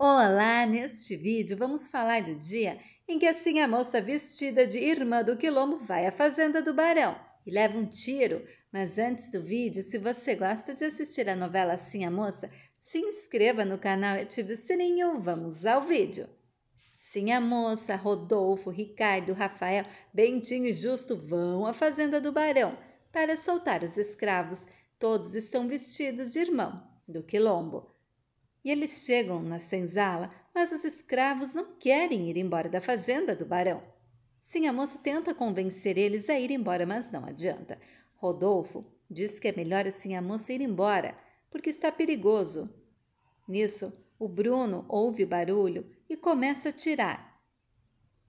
Olá! Neste vídeo vamos falar do dia em que assim a moça vestida de irmã do quilombo vai à fazenda do barão e leva um tiro. Mas antes do vídeo, se você gosta de assistir a novela Assim a Moça, se inscreva no canal e ative o sininho. Vamos ao vídeo! Sim, a moça, Rodolfo, Ricardo, Rafael, Bentinho e Justo vão à fazenda do barão para soltar os escravos. Todos estão vestidos de irmão do quilombo. E eles chegam na senzala, mas os escravos não querem ir embora da fazenda do barão. Sim, a moça tenta convencer eles a ir embora, mas não adianta. Rodolfo diz que é melhor assim a moça ir embora, porque está perigoso. Nisso, o Bruno ouve o barulho e começa a tirar.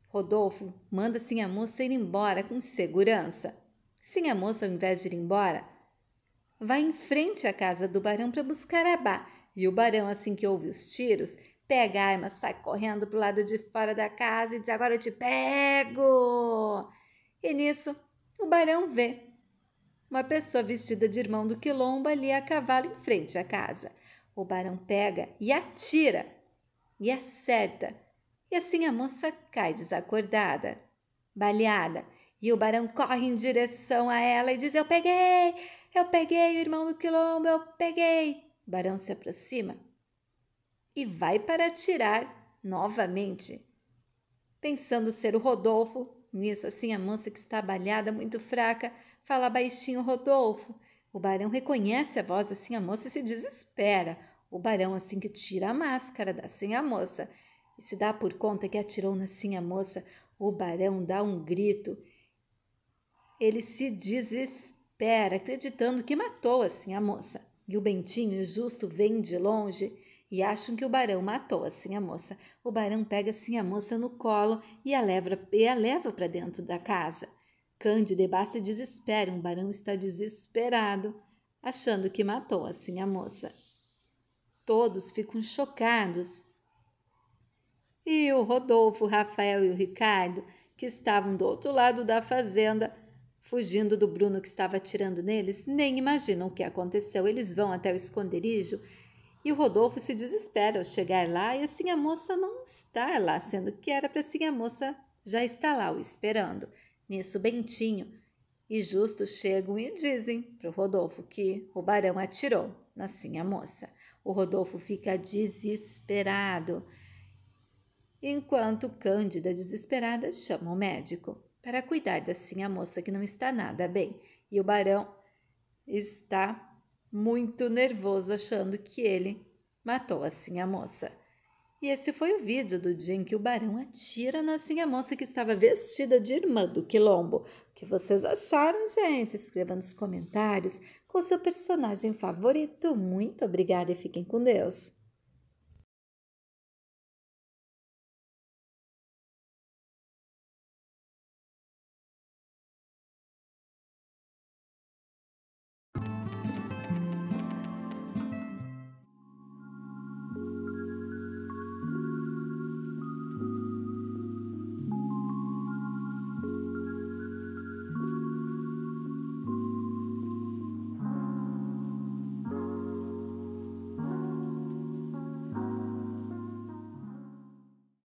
Rodolfo manda sim a moça ir embora com segurança. Sim, a moça, ao invés de ir embora, vai em frente à casa do barão para buscar a barra. E o barão, assim que ouve os tiros, pega a arma, sai correndo para o lado de fora da casa e diz: Agora eu te pego! E nisso, o barão vê uma pessoa vestida de irmão do quilombo ali a cavalo em frente à casa. O barão pega e atira e acerta. E assim a moça cai desacordada, baleada. E o barão corre em direção a ela e diz: Eu peguei! Eu peguei o irmão do quilombo, eu peguei! Barão se aproxima e vai para atirar novamente. Pensando ser o Rodolfo, nisso assim a moça que está abalhada, muito fraca, fala baixinho Rodolfo. O barão reconhece a voz assim a moça e se desespera. O barão assim que tira a máscara da assim a moça e se dá por conta que atirou na assim a moça, o barão dá um grito. Ele se desespera, acreditando que matou assim a moça. E o Bentinho e o Justo vêm de longe e acham que o barão matou a a moça. O barão pega a a moça no colo e a leva, a leva para dentro da casa. Cândida e Basta desesperam. O barão está desesperado, achando que matou a a moça. Todos ficam chocados. E o Rodolfo, o Rafael e o Ricardo, que estavam do outro lado da fazenda, Fugindo do Bruno que estava atirando neles, nem imaginam o que aconteceu. Eles vão até o esconderijo e o Rodolfo se desespera ao chegar lá e assim a Sinha Moça não está lá, sendo que era para assim a Sinha Moça já estar lá o esperando. Nisso, Bentinho e Justo chegam e dizem para o Rodolfo que o barão atirou na Sinha assim Moça. O Rodolfo fica desesperado, enquanto Cândida, desesperada, chama o médico para cuidar da sinha moça que não está nada bem. E o barão está muito nervoso, achando que ele matou a sinha moça. E esse foi o vídeo do dia em que o barão atira na sinha moça que estava vestida de irmã do quilombo. O que vocês acharam, gente? Escreva nos comentários com seu personagem favorito. Muito obrigada e fiquem com Deus.